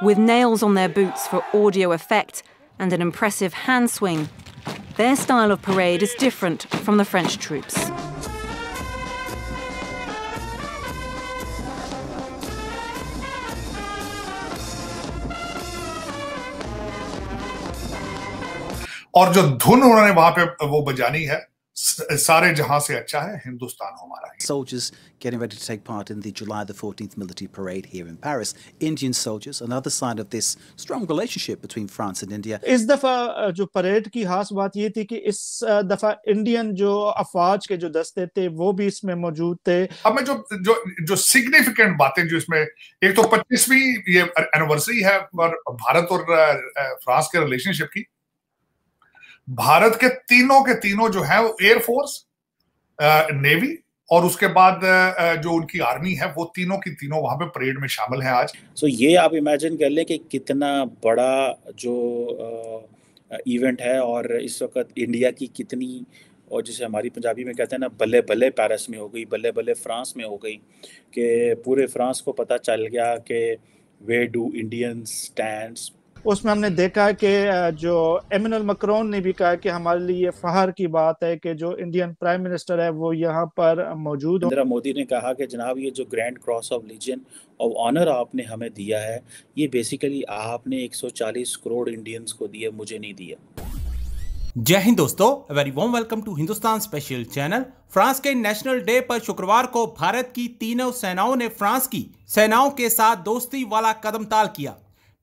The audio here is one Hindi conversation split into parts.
With nails on their boots for audio effect and an impressive hand swing, their style of parade is different from the French troops. और जो धुन उन्होंने वहां पे वो बजानी है सारे जहां से अच्छा है हिंदुस्तान हमारा soldiers getting ready to take part in the July the 14th military parade here in Paris Indian soldiers another sign of this strong relationship between France and India इस दफा जो परेड की खास बात ये थी कि इस दफा इंडियन जो अफवाज के जो दस्ते थे वो भी इसमें मौजूद थे अब मैं जो जो जो सिग्निफिकेंट बातें जो इसमें एक तो 25वीं ये एनिवर्सरी है और भारत और फ्रांस के रिलेशनशिप की भारत के तीनों के तीनों जो है वो एयरफोर्स नेवी और उसके बाद जो उनकी आर्मी है वो तीनों की तीनों वहां पे परेड में शामिल है आज सो so, ये आप इमेजिन कर लें कि कितना बड़ा जो इवेंट है और इस वक्त इंडिया की कितनी और जिसे हमारी पंजाबी में कहते हैं ना बल्ले बल्ले पेरिस में हो गई बल्ले बल्ले फ्रांस में हो गई कि पूरे फ्रांस को पता चल गया कि वे डू इंडियन स्टैंड उसमें हमने देखा कि जो एमिनल मकरोन ने भी कहा कि हमारे लिए फहर की बात है कि जो इंडियन प्राइम मिनिस्टर है वो यहाँ पर मौजूद हो मोदी ने कहा कि जनाब ये जो ग्रैंड क्रॉस ऑफ लीजन और ऑनर आपने हमें दिया है ये बेसिकली आपने 140 करोड़ इंडियंस को दिया मुझे नहीं दिया जय हिंद दोस्तों very warm welcome to Hindustan special channel France के नेशनल डे पर शुक्रवार को भारत की तीनों सेनाओं ने फ्रांस की सेनाओं के साथ दोस्ती वाला कदम ताल किया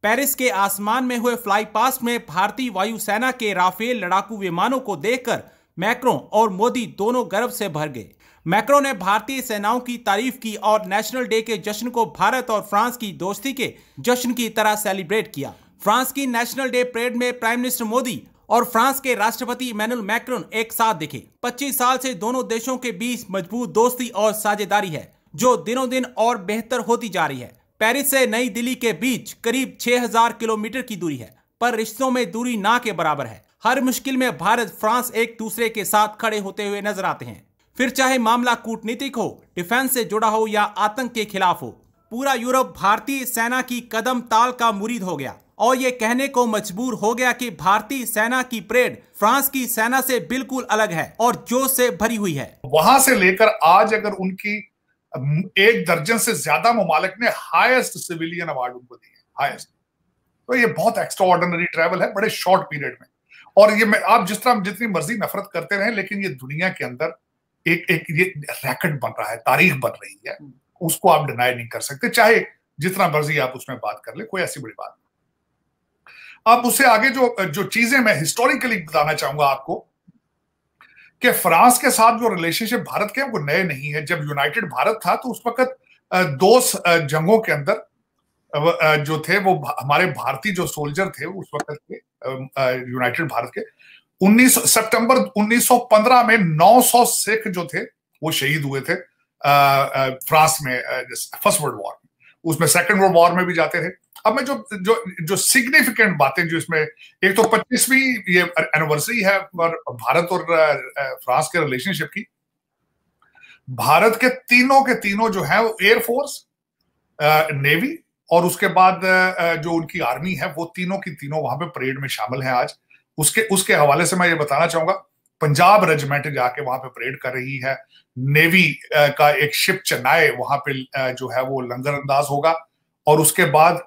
पेरिस के आसमान में हुए फ्लाई पास्ट में भारतीय वायुसेना के राफेल लड़ाकू विमानों को देखकर मैक्रों और मोदी दोनों गर्व से भर गए मैक्रों ने भारतीय सेनाओं की तारीफ की और नेशनल डे के जश्न को भारत और फ्रांस की दोस्ती के जश्न की तरह सेलिब्रेट किया फ्रांस की नेशनल डे परेड में प्राइम मिनिस्टर मोदी और फ्रांस के राष्ट्रपति मैनुअल मैक्रोन एक साथ दिखे 25 साल से दोनों देशों के बीच मजबूत दोस्ती और साझेदारी है जो दिनों दिन और बेहतर होती जा रही है पेरिस से नई दिल्ली के बीच करीब 6000 किलोमीटर की दूरी है पर रिश्तों में दूरी ना के बराबर है हर मुश्किल में भारत फ्रांस एक दूसरे के साथ खड़े होते हुए नजर आते हैं फिर चाहे मामला कूटनीतिक हो डिफेंस से जुड़ा हो या आतंक के खिलाफ हो पूरा यूरोप भारतीय सेना की कदम ताल का मुरीद हो गया और ये कहने को मजबूर हो गया कि भारतीय सेना की परेड फ्रांस की सेना से बिल्कुल अलग है और जोश से भरी हुई है वहां से लेकर आज अगर उनकी एक दर्जन से ज्यादा ममालिक ने हाईएस्ट सिविलियन अवार्ड उनको दिए हाईएस्ट तो ये बहुत एक्स्ट्रा ऑर्डनरी ट्रेवल है बड़े शॉर्ट पीरियड में और ये मैं आप जिस तरह जितनी मर्जी नफरत करते रहे लेकिन ये दुनिया के अंदर एक एक ये रैकेट बन रहा है तारीख बन रही है हम्म। उसको आप डिनाई नहीं कर सकते चाहे जितना मर्जी आप उसमें बात कर ले कोई ऐसी बड़ी बात नहीं आप उससे आगे जो जो चीजें मैं हिस्टोरिकली बताना चाहूंगा आपको कि फ्रांस के साथ जो रिलेशनशिप भारत के वो नए नहीं है जब यूनाइटेड भारत था तो उस वक्त दो जंगों के अंदर जो थे वो हमारे भारतीय जो सोल्जर थे उस वक्त के यूनाइटेड भारत के 19 सितंबर 1915 में 900 सिख जो थे वो शहीद हुए थे फ्रांस में फर्स्ट वर्ल्ड वॉर में उसमें सेकंड वर्ल्ड वॉर में भी जाते थे अब मैं जो जो जो सिग्निफिकेंट बातें जो इसमें एक तो पच्चीसवीं ये एनिवर्सरी है और भारत और फ्रांस के रिलेशनशिप की भारत के तीनों के तीनों जो है वो एयरफोर्स नेवी और उसके बाद जो उनकी आर्मी है वो तीनों की तीनों वहां पे परेड में शामिल है आज उसके उसके हवाले से मैं ये बताना चाहूंगा पंजाब रेजिमेंट जाके वहां पे परेड कर रही है नेवी का एक शिप चन्नाए वहां पे जो है वो लंगर अंदाज होगा और उसके बाद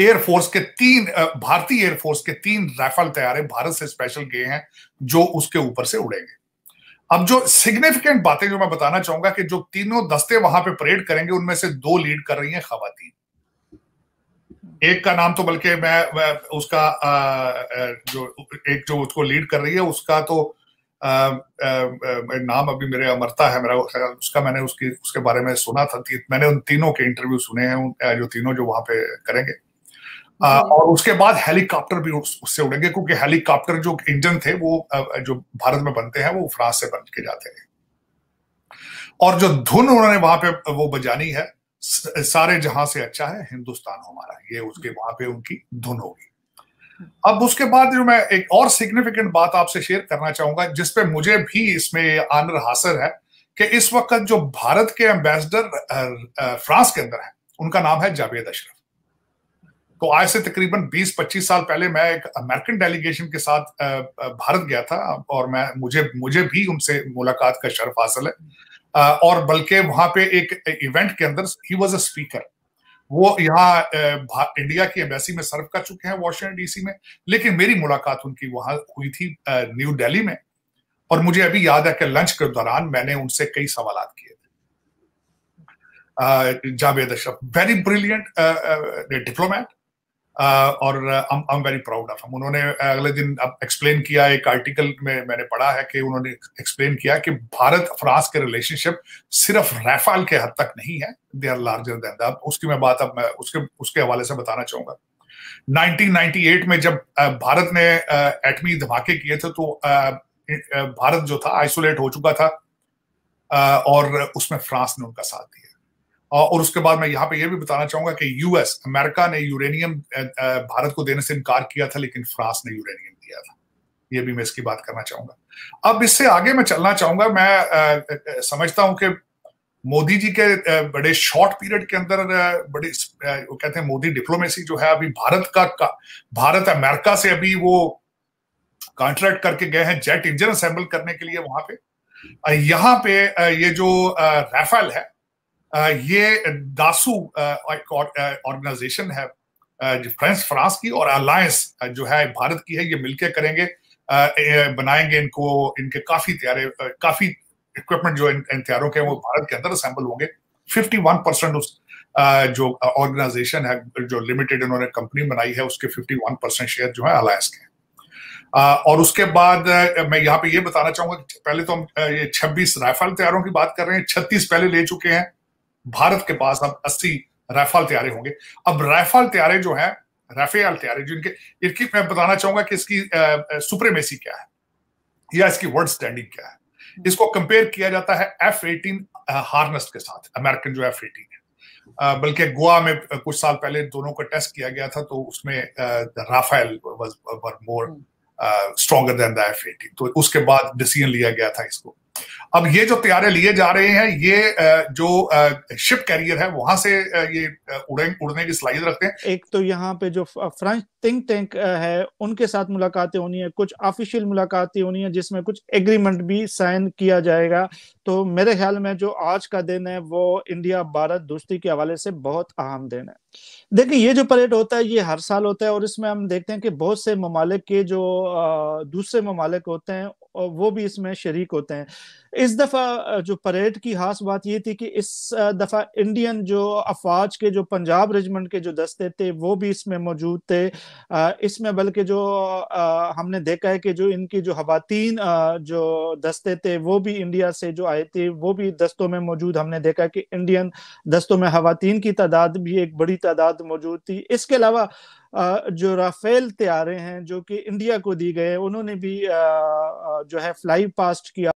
एयरफोर्स के तीन भारतीय एयरफोर्स के तीन राइफल तैयार है भारत से स्पेशल गए हैं जो उसके ऊपर से उड़ेंगे अब जो सिग्निफिकेंट बातें जो मैं बताना चाहूंगा कि जो तीनों दस्ते वहां पे परेड करेंगे उनमें से दो लीड कर रही हैं खातन एक का नाम तो बल्कि मैं, मैं उसका आ, जो एक जो उसको लीड कर रही है उसका तो आ, आ, नाम अभी मेरे अमरता है मेरा उसका मैंने उसकी उसके बारे में सुना था मैंने उन तीनों के इंटरव्यू सुने हैं जो तीनों जो वहां पे करेंगे और उसके बाद हेलीकॉप्टर भी उससे उड़ेंगे क्योंकि हेलीकॉप्टर जो इंजन थे वो जो भारत में बनते हैं वो फ्रांस से बन के जाते हैं और जो धुन उन्होंने वहां पे वो बजानी है सारे जहां से अच्छा है हिंदुस्तान हमारा ये उसके वहां पे उनकी धुन होगी अब उसके बाद जो मैं एक और सिग्निफिकेंट बात आपसे शेयर करना चाहूंगा जिसपे मुझे भी इसमें आनर हासिल है कि इस वक्त जो भारत के एम्बेसडर फ्रांस के अंदर है उनका नाम है जावेद अशरफ तो आज से तकरीबन 20-25 साल पहले मैं एक अमेरिकन डेलीगेशन के साथ भारत गया था और मैं मुझे मुझे भी उनसे मुलाकात का शर्फ हासिल है और बल्कि वहां पे एक इवेंट के अंदर ही वॉज अ स्पीकर वो यहाँ इंडिया की एम्बेसी में सर्व कर चुके हैं वॉशिंगटन डीसी में लेकिन मेरी मुलाकात उनकी वहां हुई थी न्यू दिल्ली में और मुझे अभी याद है कि लंच के दौरान मैंने उनसे कई सवाल किए थे Javed Ashraf very brilliant diplomat और I am very proud of him उन्होंने अगले दिन अब एक्सप्लेन किया एक आर्टिकल में मैंने पढ़ा है कि उन्होंने एक्सप्लेन किया कि भारत फ्रांस के रिलेशनशिप सिर्फ रैफाल के हद तक नहीं है they are larger than that उसकी मैं बात अब मैं उसके उसके हवाले से बताना चाहूंगा 1998 में जब भारत ने एटमी धमाके किए थे तो भारत जो था आइसोलेट हो चुका था और उसमें फ्रांस ने उनका साथ दिया और उसके बाद मैं यहाँ पे यह भी बताना चाहूंगा कि यूएस अमेरिका ने यूरेनियम भारत को देने से इनकार किया था लेकिन फ्रांस ने यूरेनियम दिया था ये भी मैं इसकी बात करना चाहूंगा अब इससे आगे मैं चलना चाहूंगा मैं समझता हूं कि मोदी जी के बड़े शॉर्ट पीरियड के अंदर बड़े वो कहते हैं मोदी डिप्लोमेसी जो है अभी भारत का, का भारत अमेरिका से अभी वो कॉन्ट्रैक्ट करके गए हैं जेट इंजन असेंबल करने के लिए वहां पे यहाँ पे ये जो राफेल है Uh, ये दासू ऑर्गेनाइजेशन uh, uh, है फ्रांस फ्रांस की और अलायंस जो है भारत की है ये मिलकर करेंगे बनाएंगे इनको इनके काफी तैयारे काफी इक्विपमेंट जो इन तैयारों के वो भारत के अंदर असेंबल होंगे 51 परसेंट उस जो ऑर्गेनाइजेशन है जो लिमिटेड इन्होंने कंपनी बनाई है उसके 51 परसेंट शेयर जो है अलायंस के और उसके बाद मैं यहाँ पे ये बताना चाहूंगा पहले तो हम ये 26 राइफल तैयारों की बात कर रहे हैं 36 पहले ले चुके हैं भारत के पास अब अस्सी राइफल तैयारे होंगे अब राइफल तैयारे जो है राफेल तैयारे जो इनके इनकी मैं बताना चाहूंगा कि इसकी सुप्रेमेसी क्या है या इसकी वर्ड स्टैंडिंग क्या है इसको कंपेयर किया जाता है एफ एटीन हार्नेस्ट के साथ अमेरिकन जो एफ एटीन है बल्कि गोवा में कुछ साल पहले दोनों का टेस्ट किया गया था तो उसमें Rafale more stronger than the F eighteen तो उसके बाद डिसीजन लिया गया था इसको अब ये जो तैयारे लिए जा रहे हैं ये जो शिप कैरियर है वहां से ये उड़े उड़ने की सलाहियत रखते हैं एक तो यहाँ पे जो फ्रेंच थिंक टैंक है उनके साथ मुलाकातें होनी है कुछ ऑफिशियल मुलाकातें होनी है जिसमें कुछ एग्रीमेंट भी साइन किया जाएगा तो मेरे ख्याल में जो आज का दिन है वो इंडिया भारत दोस्ती के हवाले से बहुत अहम दिन है देखिए ये जो परेड होता है ये हर साल होता है और इसमें हम देखते हैं कि बहुत से ममालिक के जो दूसरे ममालिक होते हैं और वो भी इसमें शरीक होते हैं इस दफा जो परेड की खास बात ये थी कि इस दफा इंडियन जो अफवाज के जो पंजाब रेजिमेंट के जो दस्ते थे वो भी इसमें मौजूद थे इसमें बल्कि जो हमने देखा है कि जो इनकी जो खातिन जो दस्ते थे वो भी इंडिया से जो आए थे वो भी दस्तों में मौजूद हमने देखा कि इंडियन दस्तों में खातन की तादाद भी एक बड़ी तादाद मौजूद थी इसके अलावा जो राफेल त्यारे हैं जो कि इंडिया को दी गए उन्होंने भी जो है फ्लाई पास्ट किया